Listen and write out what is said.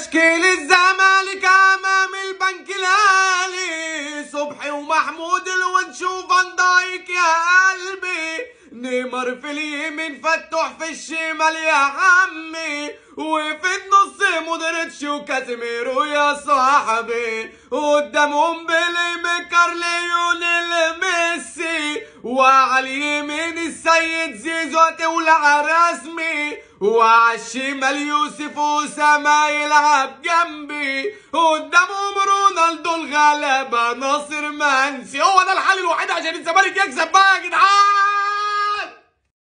تشكيل الزمالك امام البنك الاهلي صبحي ومحمود ونشوف فان دايك يا قلبي نيمار في اليمين فتح في الشمال يا عمي وفي النص مودريتش وكازيميرو يا صاحبي قدامهم بيلي مكارليون ميسي وعلى اليمين زوتي والعراسمي وعالشمال يوسف وسما يلعب جنبي قدامهم رونالدو الغلبة ناصر منسي هو ده الحل الوحيد عشان الزمالك يكسب بقى يا جدعان